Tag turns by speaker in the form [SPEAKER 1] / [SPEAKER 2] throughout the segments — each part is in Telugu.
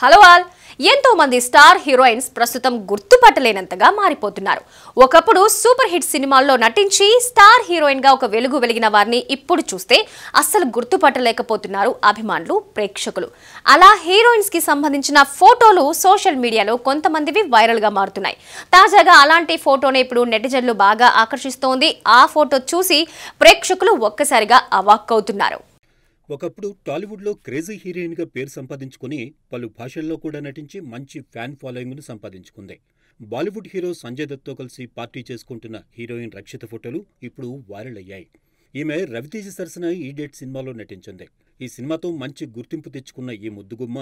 [SPEAKER 1] హలో ఆల్ ఎంతో మంది స్టార్ హీరోయిన్స్ ప్రస్తుతం గుర్తుపట్టలేనంతగా మారిపోతున్నారు ఒకప్పుడు సూపర్ హిట్ సినిమాల్లో నటించి స్టార్ హీరోయిన్ గా ఒక వెలుగు వెలిగిన వారిని ఇప్పుడు చూస్తే అస్సలు గుర్తుపట్టలేకపోతున్నారు అభిమానులు ప్రేక్షకులు అలా హీరోయిన్స్ కి సంబంధించిన ఫోటోలు సోషల్ మీడియాలో కొంతమందివి వైరల్ గా మారుతున్నాయి తాజాగా అలాంటి ఫోటోనే ఇప్పుడు నెటిజన్లు బాగా ఆకర్షిస్తోంది ఆ ఫోటో చూసి ప్రేక్షకులు ఒక్కసారిగా అవాక్కవుతున్నారు
[SPEAKER 2] ఒకప్పుడు టాలీవుడ్లో క్రేజీ హీరోయిన్గా పేరు సంపాదించుకుని పలు భాషల్లో కూడా నటించి మంచి ఫ్యాన్ ఫాలోయింగ్ను సంపాదించుకుంది బాలీవుడ్ హీరో సంజయ్ దత్తో కలిసి పార్టీ చేసుకుంటున్న హీరోయిన్ రక్షిత ఫోటోలు ఇప్పుడు వైరల్ అయ్యాయి ఈమె రవితేజ సరసన ఈ డేట్ సినిమాలో నటించింది ఈ సినిమాతో మంచి గుర్తింపు తెచ్చుకున్న ఈ ముద్దుగుమ్మ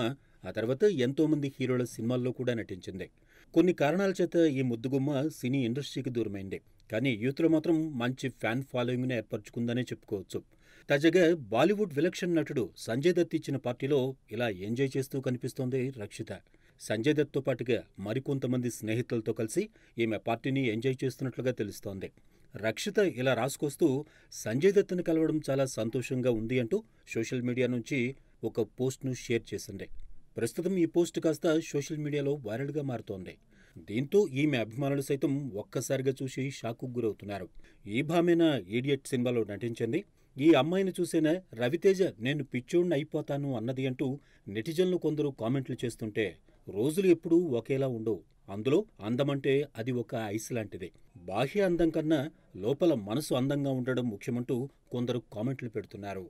[SPEAKER 2] ఆ తర్వాత ఎంతోమంది హీరోల సినిమాల్లో కూడా నటించింది కొన్ని కారణాల చేత ఈ ముద్దుగుమ్మ సినీ ఇండస్ట్రీకి దూరమైంది కానీ యూత్లో మాత్రం మంచి ఫ్యాన్ ఫాలోయింగ్ను ఏర్పరచుకుందనే చెప్పుకోవచ్చు తాజాగా బాలీవుడ్ విలక్షణ నటుడు సంజయ్ దత్ ఇచ్చిన పార్టీలో ఇలా ఎంజాయ్ చేస్తూ కనిపిస్తోంది రక్షిత సంజయ్ దత్తో పాటుగా మరికొంతమంది స్నేహితులతో కలిసి ఈమె పార్టీని ఎంజాయ్ చేస్తున్నట్లుగా తెలుస్తోంది రక్షిత ఇలా రాసుకొస్తూ సంజయ్ దత్తును కలవడం చాలా సంతోషంగా ఉంది అంటూ సోషల్ మీడియా నుంచి ఒక పోస్ట్ను షేర్ చేసింది ప్రస్తుతం ఈ పోస్ట్ కాస్త సోషల్ మీడియాలో వైరల్గా మారుతోంది దీంతో ఈమె అభిమానులు సైతం ఒక్కసారిగా చూసి షాకు గురవుతున్నారు ఈ భామేన ఈడియట్ సినిమాలో నటించింది ఈ అమ్మాయిని చూసిన రవితేజ నేను పిచ్చోడిని అయిపోతాను అన్నది అంటూ నెటిజన్లు కొందరు కామెంట్లు చేస్తుంటే రోజులు ఎప్పుడూ ఒకేలా ఉండవు అందులో అందమంటే అది ఒక ఐస్ లాంటిది బాహ్య అందం కన్నా లోపల మనసు అందంగా ఉండడం ముఖ్యమంటూ కొందరు కామెంట్లు పెడుతున్నారు